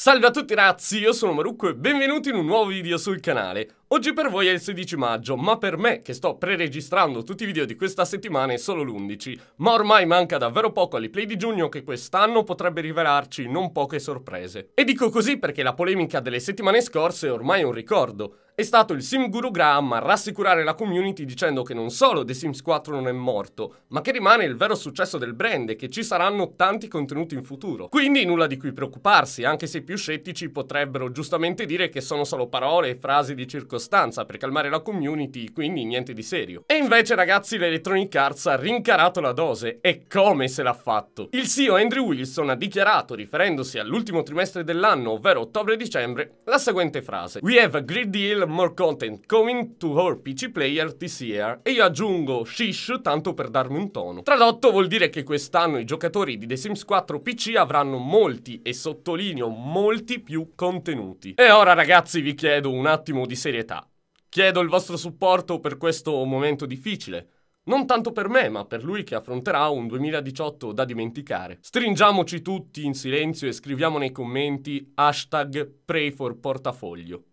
Salve a tutti ragazzi, io sono Marucco e benvenuti in un nuovo video sul canale. Oggi per voi è il 16 maggio, ma per me, che sto pre-registrando tutti i video di questa settimana, è solo l'11. Ma ormai manca davvero poco all'e-play di giugno che quest'anno potrebbe rivelarci non poche sorprese. E dico così perché la polemica delle settimane scorse è ormai un ricordo. È stato il Sim Guru Graham a rassicurare la community dicendo che non solo The Sims 4 non è morto, ma che rimane il vero successo del brand e che ci saranno tanti contenuti in futuro. Quindi nulla di cui preoccuparsi, anche se i più scettici potrebbero giustamente dire che sono solo parole e frasi di circostanza per calmare la community, quindi niente di serio. E invece ragazzi l'Electronic Arts ha rincarato la dose, e come se l'ha fatto. Il CEO Andrew Wilson ha dichiarato, riferendosi all'ultimo trimestre dell'anno, ovvero ottobre-dicembre, la seguente frase. We have a great deal more content coming to our PC player this year. E io aggiungo shish tanto per darmi un tono. Tradotto vuol dire che quest'anno i giocatori di The Sims 4 PC avranno molti, e sottolineo molti più contenuti. E ora ragazzi vi chiedo un attimo di serietà. Chiedo il vostro supporto per questo momento difficile. Non tanto per me, ma per lui che affronterà un 2018 da dimenticare. Stringiamoci tutti in silenzio e scriviamo nei commenti hashtag PrayForPortafoglio.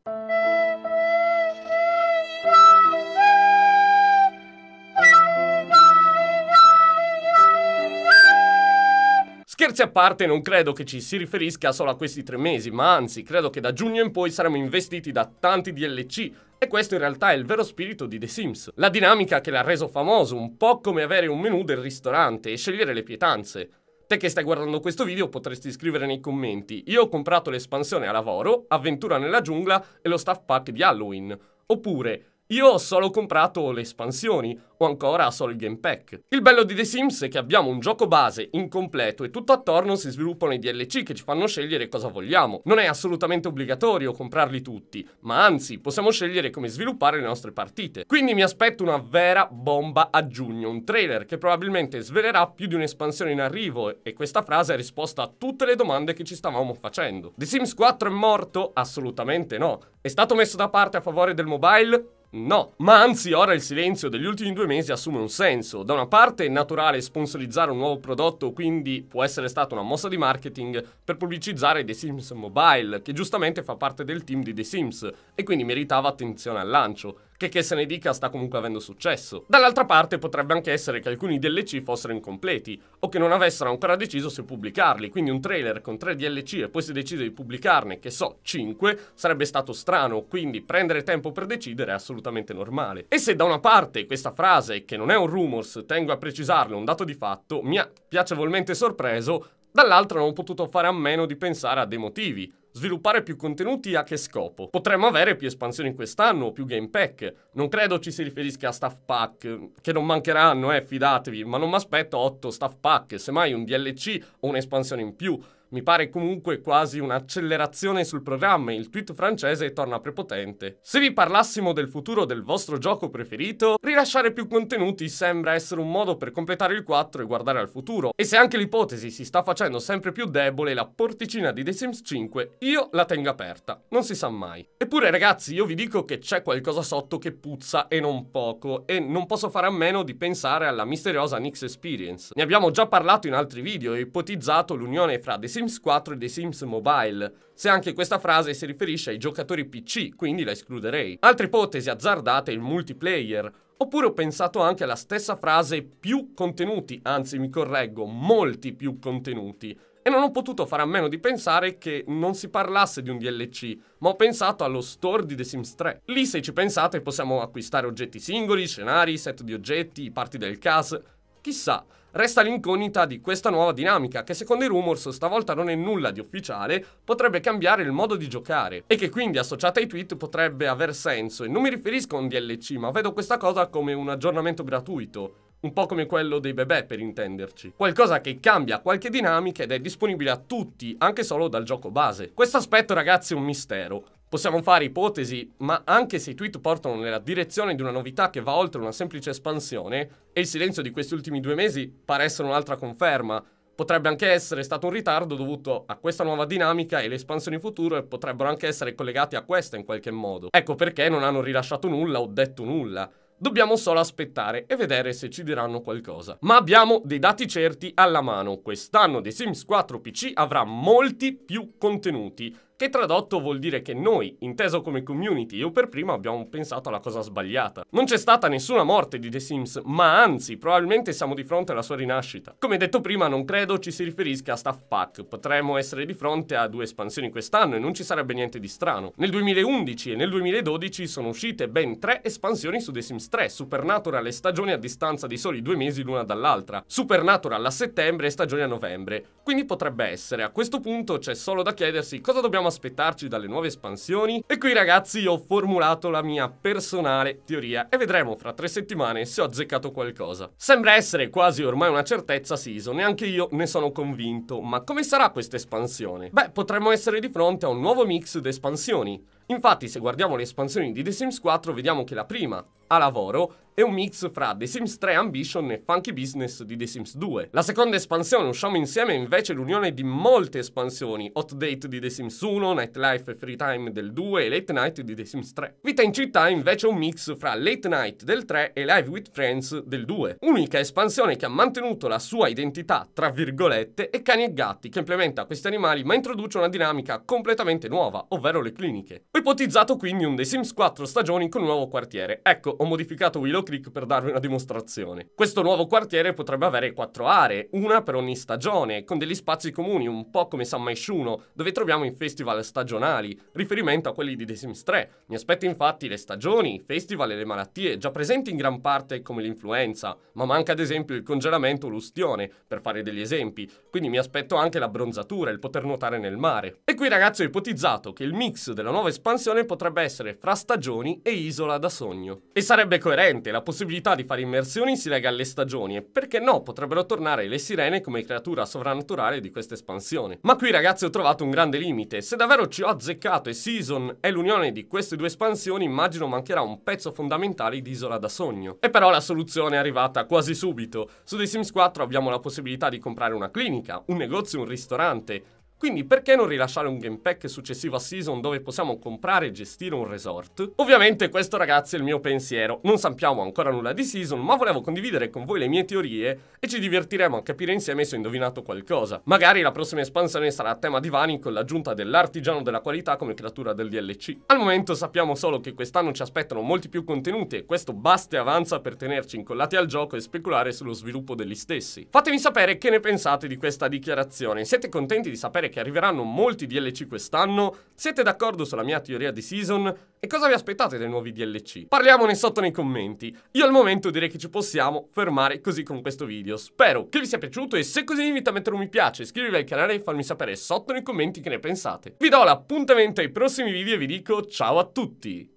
Scherzi a parte, non credo che ci si riferisca solo a questi tre mesi, ma anzi, credo che da giugno in poi saremo investiti da tanti DLC, e questo in realtà è il vero spirito di The Sims. La dinamica che l'ha reso famoso, un po' come avere un menu del ristorante e scegliere le pietanze. Te che stai guardando questo video potresti scrivere nei commenti Io ho comprato l'espansione a lavoro, Avventura nella giungla e lo staff pack di Halloween. Oppure io ho solo comprato le espansioni, o ancora solo il Game Pack. Il bello di The Sims è che abbiamo un gioco base, incompleto, e tutto attorno si sviluppano i DLC che ci fanno scegliere cosa vogliamo. Non è assolutamente obbligatorio comprarli tutti, ma anzi, possiamo scegliere come sviluppare le nostre partite. Quindi mi aspetto una vera bomba a giugno, un trailer che probabilmente svelerà più di un'espansione in arrivo, e questa frase è risposta a tutte le domande che ci stavamo facendo. The Sims 4 è morto? Assolutamente no. È stato messo da parte a favore del mobile? No, ma anzi ora il silenzio degli ultimi due mesi assume un senso. Da una parte è naturale sponsorizzare un nuovo prodotto, quindi può essere stata una mossa di marketing per pubblicizzare The Sims Mobile, che giustamente fa parte del team di The Sims e quindi meritava attenzione al lancio che che se ne dica sta comunque avendo successo. Dall'altra parte potrebbe anche essere che alcuni DLC fossero incompleti o che non avessero ancora deciso se pubblicarli, quindi un trailer con 3 DLC e poi si decide di pubblicarne, che so, 5, sarebbe stato strano, quindi prendere tempo per decidere è assolutamente normale. E se da una parte questa frase, che non è un rumors, tengo a precisarlo, un dato di fatto, mi ha piacevolmente sorpreso, Dall'altra non ho potuto fare a meno di pensare a dei motivi. Sviluppare più contenuti a che scopo? Potremmo avere più espansioni quest'anno o più game pack. Non credo ci si riferisca a staff pack, che non mancheranno, eh, fidatevi, ma non mi aspetto 8 staff pack, semmai un DLC o un'espansione in più. Mi pare comunque quasi un'accelerazione sul programma e il tweet francese torna prepotente. Se vi parlassimo del futuro del vostro gioco preferito, rilasciare più contenuti sembra essere un modo per completare il 4 e guardare al futuro. E se anche l'ipotesi si sta facendo sempre più debole, la porticina di The Sims 5 io la tengo aperta, non si sa mai. Eppure ragazzi, io vi dico che c'è qualcosa sotto che puzza e non poco, e non posso fare a meno di pensare alla misteriosa Nix Experience. Ne abbiamo già parlato in altri video e ipotizzato l'unione fra The Sims Sims 4 e The Sims Mobile, se anche questa frase si riferisce ai giocatori PC, quindi la escluderei. Altra ipotesi azzardata è il multiplayer, Oppure ho pensato anche alla stessa frase più contenuti, anzi mi correggo, molti più contenuti. E non ho potuto fare a meno di pensare che non si parlasse di un DLC, ma ho pensato allo store di The Sims 3. Lì se ci pensate possiamo acquistare oggetti singoli, scenari, set di oggetti, parti del CAS, Chissà, resta l'incognita di questa nuova dinamica che secondo i rumors stavolta non è nulla di ufficiale, potrebbe cambiare il modo di giocare e che quindi associata ai tweet potrebbe aver senso e non mi riferisco a un DLC ma vedo questa cosa come un aggiornamento gratuito. Un po' come quello dei bebè per intenderci. Qualcosa che cambia qualche dinamica ed è disponibile a tutti, anche solo dal gioco base. Questo aspetto ragazzi è un mistero. Possiamo fare ipotesi, ma anche se i tweet portano nella direzione di una novità che va oltre una semplice espansione, e il silenzio di questi ultimi due mesi pare essere un'altra conferma, potrebbe anche essere stato un ritardo dovuto a questa nuova dinamica e le espansioni future potrebbero anche essere collegate a questa in qualche modo. Ecco perché non hanno rilasciato nulla o detto nulla. Dobbiamo solo aspettare e vedere se ci diranno qualcosa. Ma abbiamo dei dati certi alla mano. Quest'anno The Sims 4 PC avrà molti più contenuti che tradotto vuol dire che noi, inteso come community, io per primo abbiamo pensato alla cosa sbagliata. Non c'è stata nessuna morte di The Sims, ma anzi, probabilmente siamo di fronte alla sua rinascita. Come detto prima, non credo ci si riferisca a Staff Pack, potremmo essere di fronte a due espansioni quest'anno e non ci sarebbe niente di strano. Nel 2011 e nel 2012 sono uscite ben tre espansioni su The Sims 3, Supernatural e stagioni a distanza di soli due mesi l'una dall'altra, Supernatural a settembre e stagioni a novembre. Quindi potrebbe essere, a questo punto c'è solo da chiedersi cosa dobbiamo possiamo aspettarci dalle nuove espansioni? E qui ragazzi ho formulato la mia personale teoria e vedremo fra tre settimane se ho azzeccato qualcosa. Sembra essere quasi ormai una certezza Season e anche io ne sono convinto, ma come sarà questa espansione? Beh, potremmo essere di fronte a un nuovo mix di espansioni. Infatti se guardiamo le espansioni di The Sims 4 vediamo che la prima a lavoro è un mix fra The Sims 3 Ambition e Funky Business di The Sims 2. La seconda espansione, Usciamo Insieme, è invece l'unione di molte espansioni, Hot Date di The Sims 1, Nightlife e Free Time del 2 e Late Night di The Sims 3. Vita in città è invece un mix fra Late Night del 3 e Live with Friends del 2. Unica espansione che ha mantenuto la sua identità, tra virgolette, è Cani e Gatti, che implementa questi animali ma introduce una dinamica completamente nuova, ovvero le cliniche. Ho ipotizzato quindi un The Sims 4 stagioni con un nuovo quartiere. Ecco, ho modificato Willow Creek per darvi una dimostrazione. Questo nuovo quartiere potrebbe avere quattro aree, una per ogni stagione, con degli spazi comuni un po' come San Maishuno, dove troviamo i festival stagionali, riferimento a quelli di The Sims 3. Mi aspetto infatti le stagioni, i festival e le malattie, già presenti in gran parte come l'influenza, ma manca ad esempio il congelamento o l'ustione, per fare degli esempi, quindi mi aspetto anche la bronzatura, il poter nuotare nel mare. E qui ragazzi ho ipotizzato che il mix della nuova espansione potrebbe essere fra stagioni e isola da sogno. E sarebbe coerente, la possibilità di fare immersioni si lega alle stagioni e perché no potrebbero tornare le sirene come creatura sovrannaturale di questa espansione. Ma qui ragazzi ho trovato un grande limite, se davvero ci ho azzeccato e Season è l'unione di queste due espansioni immagino mancherà un pezzo fondamentale di Isola da Sogno. E però la soluzione è arrivata quasi subito, su The Sims 4 abbiamo la possibilità di comprare una clinica, un negozio, un ristorante, quindi perché non rilasciare un game pack successivo a Season dove possiamo comprare e gestire un resort? Ovviamente questo ragazzi è il mio pensiero, non sappiamo ancora nulla di Season ma volevo condividere con voi le mie teorie e ci divertiremo a capire insieme se ho indovinato qualcosa. Magari la prossima espansione sarà a tema Vani con l'aggiunta dell'artigiano della qualità come creatura del DLC. Al momento sappiamo solo che quest'anno ci aspettano molti più contenuti e questo basta e avanza per tenerci incollati al gioco e speculare sullo sviluppo degli stessi. Fatemi sapere che ne pensate di questa dichiarazione, siete contenti di sapere che arriveranno molti DLC quest'anno, siete d'accordo sulla mia teoria di season e cosa vi aspettate dai nuovi DLC? Parliamone sotto nei commenti. Io al momento direi che ci possiamo fermare così con questo video. Spero che vi sia piaciuto e se così vi invito a mettere un mi piace, iscrivervi al canale e farmi sapere sotto nei commenti che ne pensate. Vi do l'appuntamento ai prossimi video e vi dico ciao a tutti!